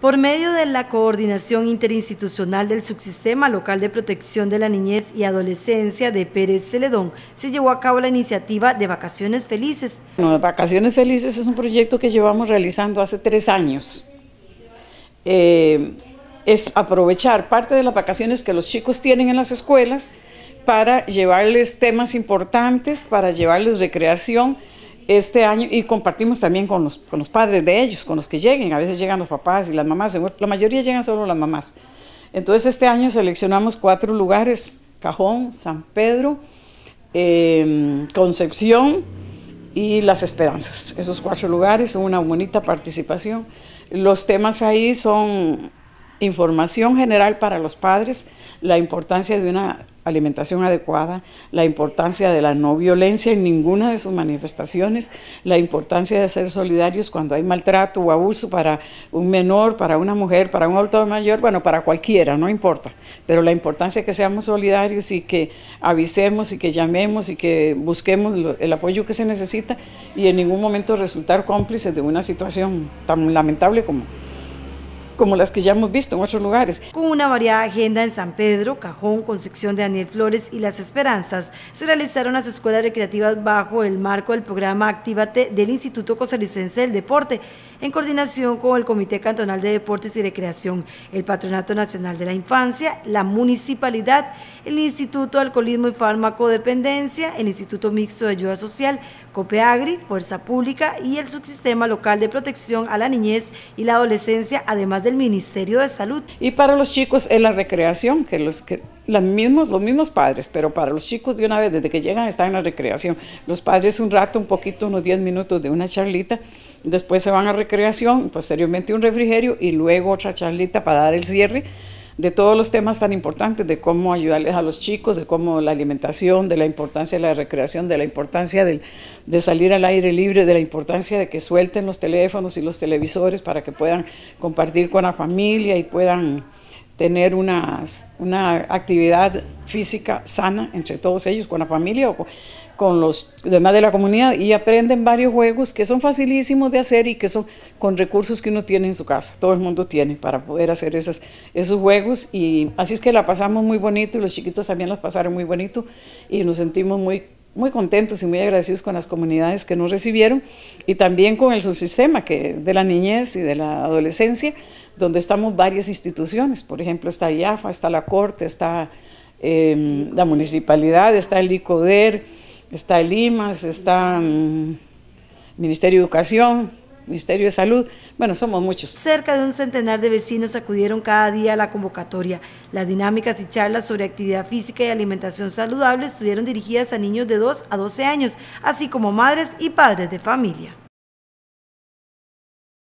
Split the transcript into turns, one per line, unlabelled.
Por medio de la coordinación interinstitucional del subsistema local de protección de la niñez y adolescencia de Pérez Celedón, se llevó a cabo la iniciativa de Vacaciones Felices.
Vacaciones Felices es un proyecto que llevamos realizando hace tres años. Eh, es aprovechar parte de las vacaciones que los chicos tienen en las escuelas para llevarles temas importantes, para llevarles recreación, este año y compartimos también con los, padres de ellos, con los que lleguen. A veces llegan los papás y las mamás, la mayoría llegan solo las mamás. Entonces este año seleccionamos cuatro lugares, Cajón, San Pedro, em, Concepción y Las Esperanzas. Esos cuatro lugares, una bonita participación. Los temas ahí son información general para los padres, la importancia de una alimentación adecuada, la importancia de la no violencia en ninguna de sus manifestaciones, la importancia de ser solidarios cuando hay maltrato o abuso para un menor, para una mujer, para un adulto mayor, bueno, para cualquiera, no importa, pero la importancia de que seamos solidarios y que avisemos y que llamemos y que busquemos el apoyo que se necesita y en ningún momento resultar cómplices de una situación tan lamentable como como las que ya hemos visto en otros lugares.
Con una variada agenda en San Pedro, Cajón, Concepción de Daniel Flores y Las Esperanzas, se realizaron las escuelas recreativas bajo el marco del programa Actívate del Instituto Costarricense del Deporte, en coordinación con el Comité Cantonal de Deportes y Recreación, el Patronato Nacional de la Infancia, la Municipalidad, el Instituto Alcoholismo y Farmacodependencia, el Instituto Mixto de Ayuda Social, COPEAGRI, Fuerza Pública y el Subsistema Local de Protección a la Niñez y la Adolescencia, además
de Ministerio de Salud. Y para los chicos es la recreación, que los que mismos, los mismos padres, pero para los chicos de una vez, desde que llegan están en la recreación. Los padres un rato, un poquito, unos 10 minutos de una charlita, después se van a recreación, posteriormente un refrigerio y luego otra charlita para dar el cierre de todos los temas tan importantes, de cómo ayudarles a los chicos, de cómo la alimentación, de la importancia de la recreación, de la importancia de salir al aire libre, de la importancia de que suelten los teléfonos y los televisores para que puedan compartir con la familia y puedan tener una actividad física sana entre todos ellos, con la familia o con, los demás de la comunidad y aprenden varios juegos que son facilísimos de hacer y que son con recursos que uno tiene en su casa, todo el mundo tiene para poder hacer esas, esos juegos y así es que la pasamos muy bonito y los chiquitos también las pasaron muy bonito y nos sentimos muy muy contentos y muy agradecidos con las comunidades que nos recibieron y también con el subsistema que, de la niñez y de la adolescencia, donde estamos varias instituciones. Por ejemplo, está IAFA, está la Corte, está em, la Municipalidad, está el ICODER, está el IMAS, está el mm, Ministerio de Educación, Ministerio de Salud. Bueno, somos muchos. Cerca de un centenar
de vecinos acudieron cada día a la convocatoria. Las dinámicas y charlas sobre actividad física y alimentación saludable estuvieron dirigidas a niños de 2 a 12 años, así como madres y padres de familia.